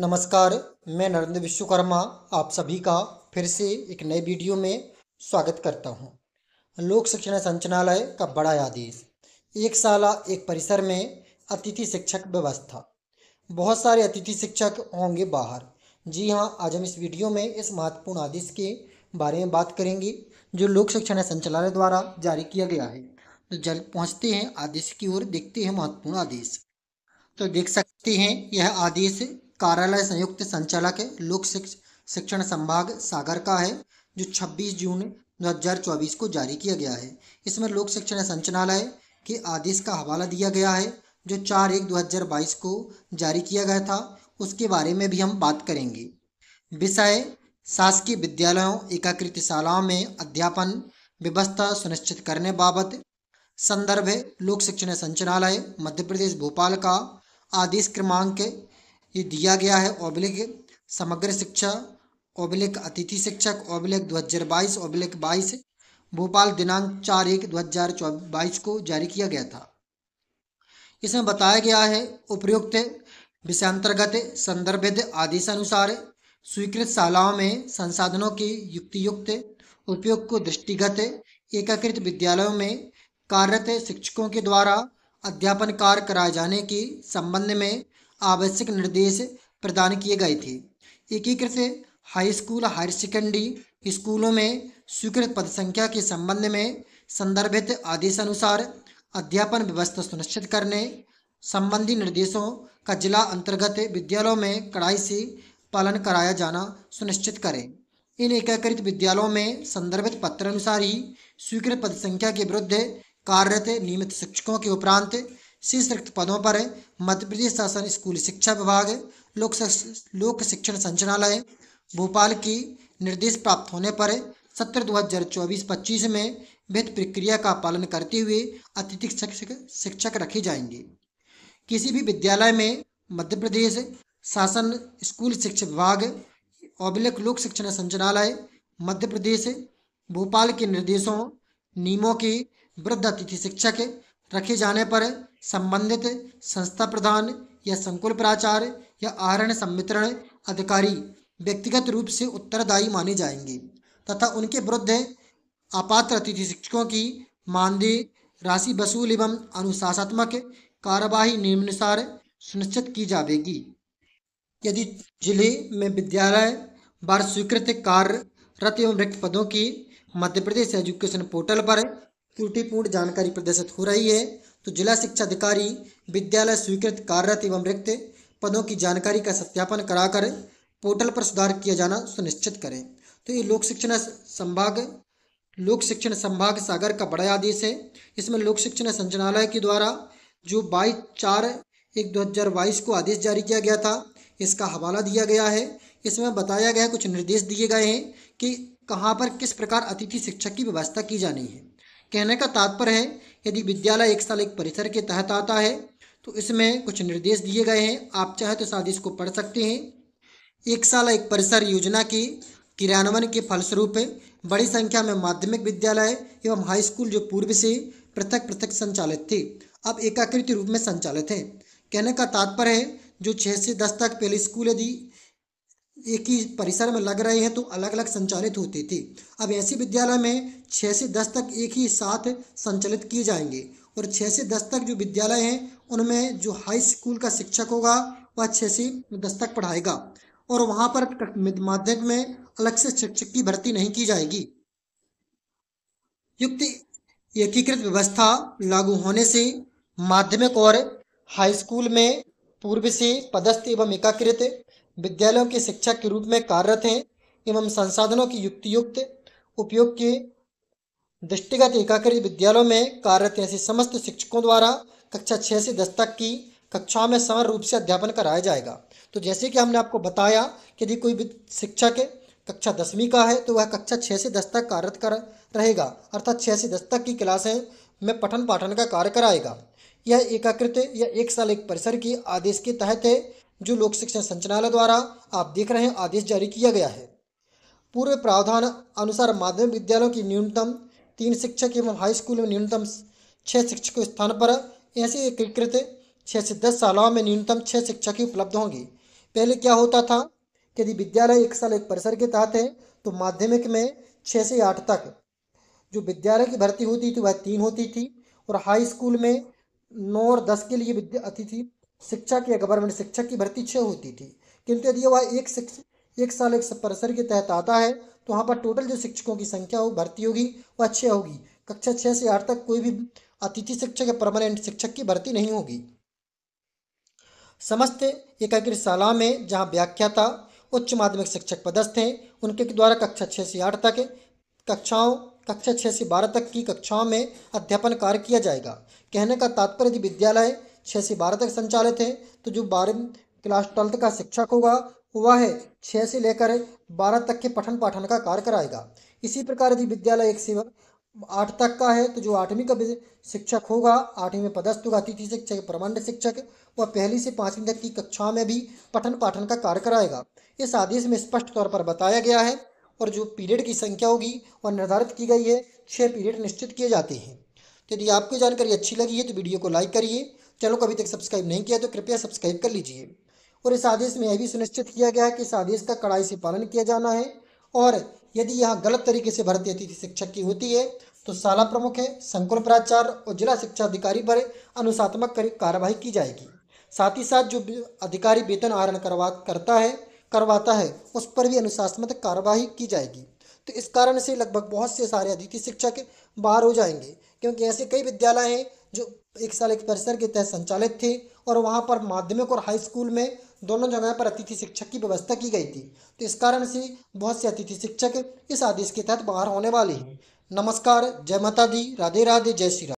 नमस्कार मैं नरेंद्र विश्वकर्मा आप सभी का फिर से एक नए वीडियो में स्वागत करता हूं। लोक शिक्षण संचालनालय का बड़ा आदेश एक साल एक परिसर में अतिथि शिक्षक व्यवस्था बहुत सारे अतिथि शिक्षक होंगे बाहर जी हां आज हम इस वीडियो में इस महत्वपूर्ण आदेश के बारे में बात करेंगे जो लोक शिक्षण संचालय द्वारा जारी किया गया है तो जल्द पहुँचते हैं आदेश की ओर देखते हैं महत्वपूर्ण आदेश तो देख सकते हैं यह आदेश कार्यालय संयुक्त संचालक है लोक शिक्षण संभाग सागर का है जो 26 जून 2024 को जारी किया गया है इसमें लोक शिक्षण संचालय के आदेश का हवाला दिया गया है जो चार एक 2022 को जारी किया गया था उसके बारे में भी हम बात करेंगे विषय शासकीय विद्यालयों एकाकृत शालाओं में अध्यापन व्यवस्था सुनिश्चित करने बाबत संदर्भ है लोक शिक्षण संचालय मध्य प्रदेश भोपाल का आदेश क्रमांक ये दिया गया है ओब्लिक समग्र शिक्षा ओब्लिक अतिथि शिक्षक ओब्लिक दो हज़ार बाईस ओब्लिक बाईस भोपाल दिनांक चार एक दो हज़ार बाईस को जारी किया गया था इसमें बताया गया है उपयुक्त विषयांतर्गत संदर्भित आदेशानुसार स्वीकृत शालाओं में संसाधनों के युक्तियुक्त उपयोग को दृष्टिगत एकीकृत विद्यालयों में कार्यरत शिक्षकों के द्वारा अध्यापन कार्य कराए जाने के संबंध में आवश्यक निर्देश प्रदान किए गए थे एकीकृत हाई स्कूल हायर सेकेंडरी स्कूलों में स्वीकृत पद संख्या के संबंध में संदर्भित आदेशानुसार अध्यापन व्यवस्था सुनिश्चित करने संबंधी निर्देशों का जिला अंतर्गत विद्यालयों में कड़ाई से पालन कराया जाना सुनिश्चित करें इन एकीकृत विद्यालयों में संदर्भित पत्र अनुसार ही स्वीकृत पद संख्या के विरुद्ध कार्यरत नियमित शिक्षकों के उपरांत शीर्षरिक्त पदों पर है मध्य प्रदेश शासन स्कूल शिक्षा विभाग लोक लोक शिक्षण संचालय भोपाल की निर्देश प्राप्त होने पर सत्र दो हजार चौबीस पच्चीस में वित्त प्रक्रिया का पालन करते हुए अतिथि शिक्षक शिक्षक रखे जाएंगे किसी भी विद्यालय में मध्य प्रदेश शासन स्कूल शिक्षा विभाग अभिलेख लोक शिक्षण संचालय मध्य प्रदेश भोपाल के निर्देशों नियमों के वृद्ध अतिथि शिक्षक रखे जाने पर संबंधित संस्था प्रधान या संकुल प्राचार्य या आहरण संवितरण अधिकारी व्यक्तिगत रूप से उत्तरदायी माने जाएंगे तथा उनके विरुद्ध आपात्र अतिथि शिक्षकों की मानदेय राशि वसूल एवं अनुशासनात्मक कार्यवाही निम्नानुसार सुनिश्चित की जाएगी यदि जिले में विद्यालय बार स्वीकृत कार्यरत एवं रिक्त पदों की मध्य प्रदेश एजुकेशन पोर्टल पर त्रुटिपूर्ण जानकारी प्रदर्शित हो रही है तो जिला शिक्षा अधिकारी विद्यालय स्वीकृत कार्यरत एवं रिक्त पदों की जानकारी का सत्यापन कराकर पोर्टल पर सुधार किया जाना सुनिश्चित करें तो ये लोक शिक्षण संभाग लोक शिक्षण संभाग सागर का बड़ा आदेश है इसमें लोक शिक्षण संचालनालय के द्वारा जो बाईस चार एक दो हज़ार बाईस को आदेश जारी किया गया था इसका हवाला दिया गया है इसमें बताया गया कुछ निर्देश दिए गए हैं कि कहाँ पर किस प्रकार अतिथि शिक्षक की व्यवस्था की जानी है कहने का तात्पर्य है यदि विद्यालय एक साल एक परिसर के तहत आता है तो इसमें कुछ निर्देश दिए गए हैं आप चाहे तो शायद इसको पढ़ सकते हैं एक साल एक परिसर योजना की क्रियान्वयन के फलस्वरूप बड़ी संख्या में माध्यमिक विद्यालय एवं हाई स्कूल जो पूर्व से पृथक पृथक संचालित थे अब एकाकृत रूप में संचालित हैं कहने का तात्पर्य है जो छः से दस तक पहले स्कूल यदि एक ही परिसर में लग रहे हैं तो अलग अलग संचालित होते थे अब ऐसे विद्यालय में छः से दस तक एक ही साथ संचालित किए जाएंगे और छः से दस तक जो विद्यालय हैं उनमें जो हाई स्कूल का शिक्षक होगा वह छः से दस तक पढ़ाएगा और वहाँ पर माध्यमिक में अलग से शिक्षक की भर्ती नहीं की जाएगी युक्त एकीकृत व्यवस्था लागू होने से माध्यमिक और हाई स्कूल में पूर्व से पदस्थ एवं एकाकृत विद्यालयों के शिक्षक के रूप में कार्यरत हैं एवं संसाधनों की युक्तियुक्त उपयोग के दृष्टिगत एकाकरी विद्यालयों में कार्यरत ऐसे समस्त शिक्षकों द्वारा कक्षा छः से दस तक की कक्षाओं में समान रूप से अध्यापन कराया जाएगा तो जैसे कि हमने आपको बताया कि यदि कोई शिक्षक कक्षा दसवीं का है तो वह कक्षा छः से दस तक कार्यरत कर रहेगा अर्थात छः से दस तक की क्लासें में पठन पाठन का कार्य कराएगा यह एकाकृत या एक साल एक परिसर की आदेश के तहत जो लोक शिक्षण संचालनालय द्वारा आप देख रहे हैं आदेश जारी किया गया है पूर्व प्रावधान अनुसार माध्यमिक विद्यालयों की न्यूनतम तीन शिक्षक एवं हाई स्कूल में न्यूनतम छः शिक्षक स्थान पर ऐसे एकीकृत छः से दस शालाओं में न्यूनतम छः शिक्षक ही उपलब्ध होंगे पहले क्या होता था कि यदि विद्यालय एक साल एक परिसर के तहत है तो माध्यमिक में छः से आठ तक जो विद्यालय की भर्ती होती थी वह तीन होती थी और हाई स्कूल में नौ और दस के लिए अतिथि शिक्षक या गवर्नमेंट शिक्षक की भर्ती छः होती थी किंतु यदि वह एक शिक्षक एक साल एक परिसर के तहत आता है तो वहाँ पर टोटल जो शिक्षकों की संख्या हो भर्ती होगी वह छः होगी कक्षा छः से आठ तक कोई भी अतिथि शिक्षक या परमानेंट शिक्षक की भर्ती नहीं होगी समस्त शाला में जहाँ व्याख्याता उच्च माध्यमिक शिक्षक पदस्थ हैं उनके द्वारा कक्षा छः से आठ तक कक्षाओं कक्षा छः से बारह तक की कक्षाओं में अध्यापन कार्य किया जाएगा कहने का तात्पर्य यदि विद्यालय छः से बारह तक संचालित है तो जो बारह क्लास ट्वेल्थ का शिक्षक होगा वह छः से लेकर बारह तक के पठन पाठन का कार्य कराएगा इसी प्रकार यदि विद्यालय एक से आठ तक का है तो जो आठवीं का शिक्षक होगा आठवीं में पदस्थ होगा अतिथि शिक्षक प्रमंड शिक्षक वह पहली से पाँचवीं तक की कक्षाओं में भी पठन पाठन का कार्य कराएगा इस आदेश में स्पष्ट तौर पर बताया गया है और जो पीरियड की संख्या होगी वह निर्धारित की गई है छः पीरियड निश्चित किए जाते हैं तो यदि आपको जानकारी अच्छी लगी है तो वीडियो को लाइक करिए चैनल को अभी तक सब्सक्राइब नहीं किया तो कृपया सब्सक्राइब कर लीजिए और इस आदेश में यह भी सुनिश्चित किया गया है कि इस आदेश का कड़ाई से पालन किया जाना है और यदि यहाँ गलत तरीके से भर्ती अतिथि शिक्षक की होती है तो शाला प्रमुख है संकुल प्राचार्य और जिला शिक्षा अधिकारी पर अनुशात्मक कार्रवाई की जाएगी साथ ही साथ जो अधिकारी वेतन आहरण करवा करता है करवाता है उस पर भी अनुशासनात्मक कार्रवाई की जाएगी तो इस कारण से लगभग बहुत से सारे अतिथि शिक्षक बाहर हो जाएंगे क्योंकि ऐसे कई विद्यालय हैं जो एक साल एक परिसर के तहत संचालित थे और वहाँ पर माध्यमिक और हाई स्कूल में दोनों जगह पर अतिथि शिक्षक की व्यवस्था की गई थी तो इस कारण से बहुत से अतिथि शिक्षक इस आदेश के तहत बाहर होने वाले हैं नमस्कार जय माता दी राधे राधे जय श्री